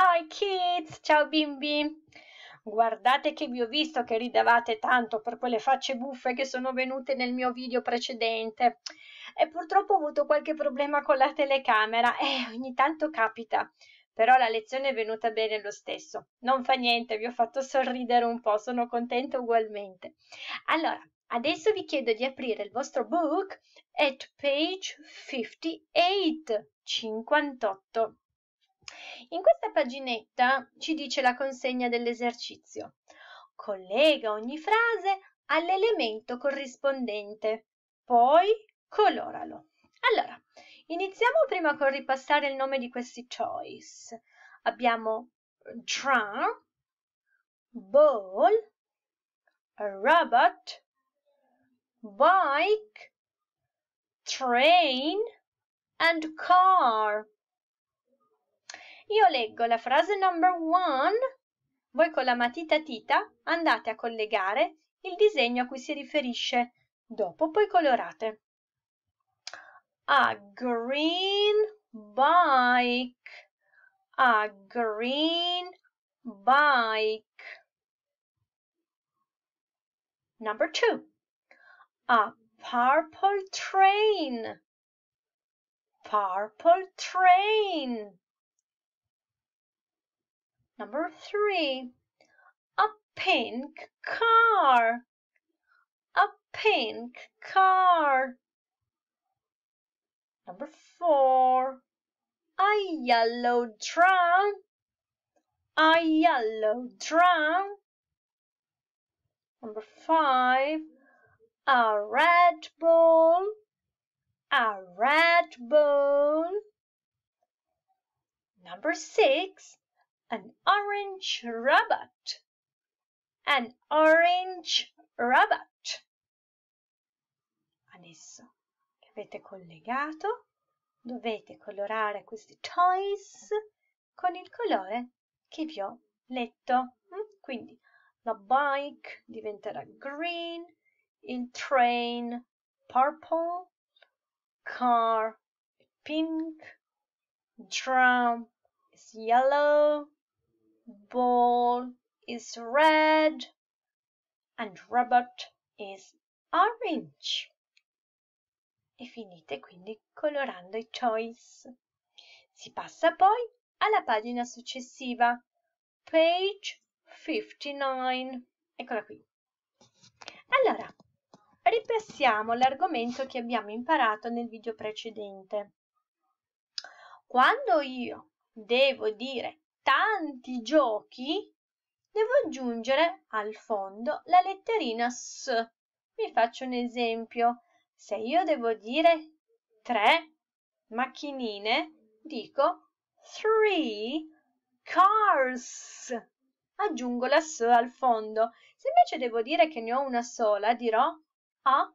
Hi kids! Ciao bimbi! Guardate che vi ho visto che ridevate tanto per quelle facce buffe che sono venute nel mio video precedente. E purtroppo ho avuto qualche problema con la telecamera e eh, ogni tanto capita. Però la lezione è venuta bene lo stesso. Non fa niente, vi ho fatto sorridere un po', sono contenta ugualmente. Allora, adesso vi chiedo di aprire il vostro book at page 58. 58. In questa paginetta ci dice la consegna dell'esercizio. Collega ogni frase all'elemento corrispondente, poi coloralo. Allora, iniziamo prima con ripassare il nome di questi choice. Abbiamo drum, ball, robot, bike, train and car. Io leggo la frase number one, voi con la matita tita andate a collegare il disegno a cui si riferisce, dopo poi colorate. A green bike, a green bike. Number two, a purple train, purple train. Number three, a pink car. A pink car. Number four, a yellow drum. A yellow drum. Number five, a red ball. A red ball. Number six, an orange robot. an orange robot. Adesso che avete collegato dovete colorare questi toys con il colore che vi ho letto. Hm? Quindi la bike diventerà green, il train purple, car pink, drum is yellow, Ball is red and Robot is orange. E finite quindi colorando i toys. Si passa poi alla pagina successiva, page 59. Eccola qui. Allora, ripassiamo l'argomento che abbiamo imparato nel video precedente. Quando io devo dire tanti giochi devo aggiungere al fondo la letterina s. Vi faccio un esempio. Se io devo dire tre macchinine, dico three cars. Aggiungo la s al fondo. Se invece devo dire che ne ho una sola, dirò a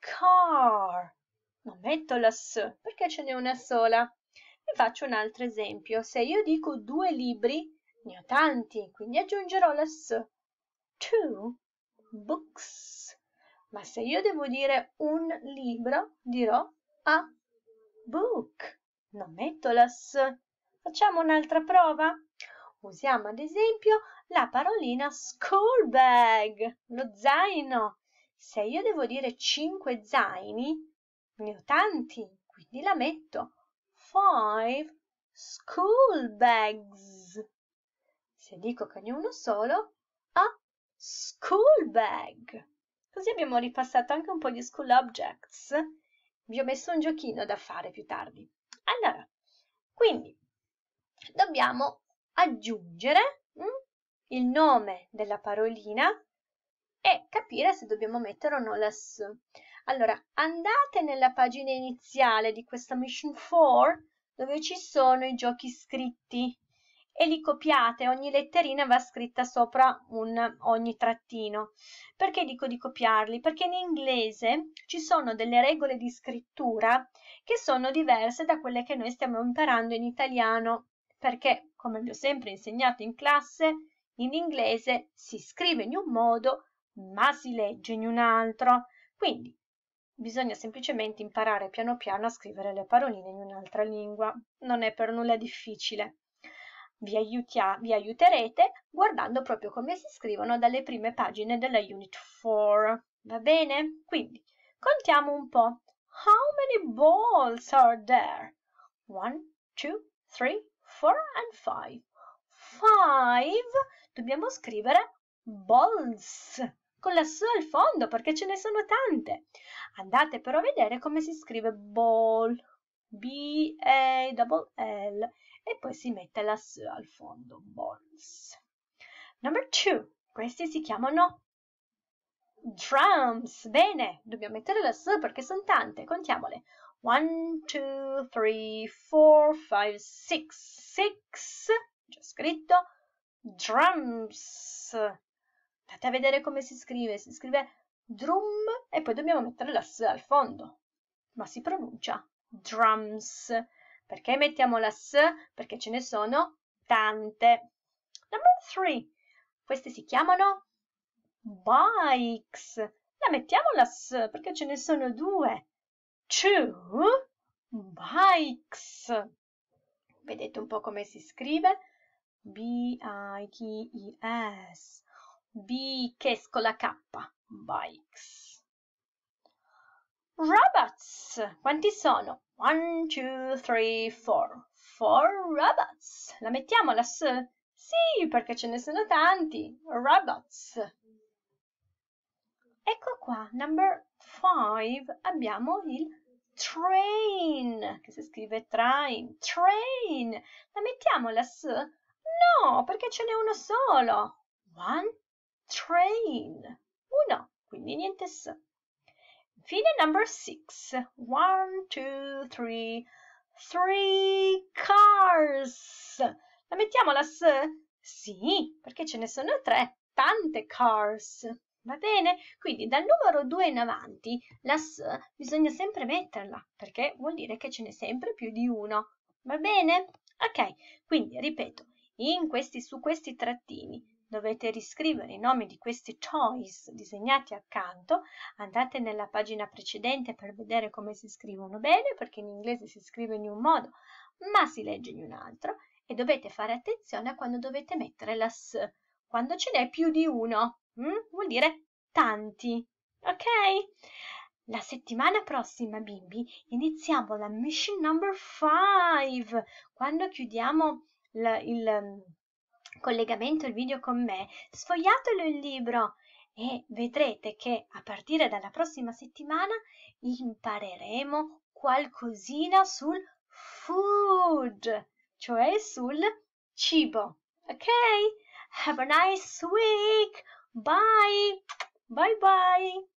car. Non metto la s perché ce n'è una sola. Vi faccio un altro esempio. Se io dico due libri, ne ho tanti, quindi aggiungerò la s. Two books. Ma se io devo dire un libro, dirò a book. Non metto la s. Facciamo un'altra prova. Usiamo ad esempio la parolina school bag, lo zaino. Se io devo dire 5 zaini, ne ho tanti, quindi la metto five school bags. Se dico che ne uno solo, a school bag. Così abbiamo ripassato anche un po' gli school objects. Vi ho messo un giochino da fare più tardi. Allora, quindi dobbiamo aggiungere hm, il nome della parolina e capire se dobbiamo mettere o no la S. Allora, andate nella pagina iniziale di questa Mission 4 dove ci sono i giochi scritti e li copiate, ogni letterina va scritta sopra un, ogni trattino. Perché dico di copiarli? Perché in inglese ci sono delle regole di scrittura che sono diverse da quelle che noi stiamo imparando in italiano, perché, come vi ho sempre insegnato in classe, in inglese si scrive in un modo ma si legge in un altro. Quindi Bisogna semplicemente imparare piano piano a scrivere le paroline in un'altra lingua. Non è per nulla difficile. Vi, aiutia- vi aiuterete guardando proprio come si scrivono dalle prime pagine della Unit 4. Va bene? Quindi contiamo un po'. How many balls are there? 1, 2, 3, 4 and 5. 5. Dobbiamo scrivere balls con la su al fondo perché ce ne sono tante. Andate però a vedere come si scrive ball, B-A-L-L, e poi si mette la su al fondo, balls. Number two, questi si chiamano drums. Bene, dobbiamo mettere la su perché sono tante, contiamole. 1, 2, 3, 4, 5, 6, 6, già scritto, drums. Andate a vedere come si scrive. Si scrive drum e poi dobbiamo mettere la S al fondo. Ma si pronuncia drums. Perché mettiamo la S? Perché ce ne sono tante. Number three. Queste si chiamano bikes. La mettiamo la S perché ce ne sono due. Two bikes. Vedete un po' come si scrive? B-I-K-E-S. Bikes con la K. Bikes. Robots. Quanti sono? 1, 2, 3, 4. 4 robots. La mettiamo la S? Sì, perché ce ne sono tanti. Robots. Ecco qua, number 5, abbiamo il train, che si scrive train. Train. La mettiamo la S? No, perché ce n'è uno solo. One, train 1 quindi niente s infine number 6 1 2 3 3 cars la mettiamo la s sì perché ce ne sono tre tante cars va bene quindi dal numero 2 in avanti la s bisogna sempre metterla perché vuol dire che ce n'è sempre più di uno va bene ok quindi ripeto in questi su questi trattini dovete riscrivere i nomi di questi toys disegnati accanto, andate nella pagina precedente per vedere come si scrivono bene, perché in inglese si scrive in un modo ma si legge in un altro, e dovete fare attenzione a quando dovete mettere la S, quando ce n'è più di uno, mm? vuol dire tanti, ok? La settimana prossima, bimbi, iniziamo la mission number 5, quando chiudiamo la, il collegamento il video con me, sfogliatelo il libro e vedrete che a partire dalla prossima settimana impareremo qualcosina sul food, cioè sul cibo. Ok? Have a nice week! Bye! Bye bye!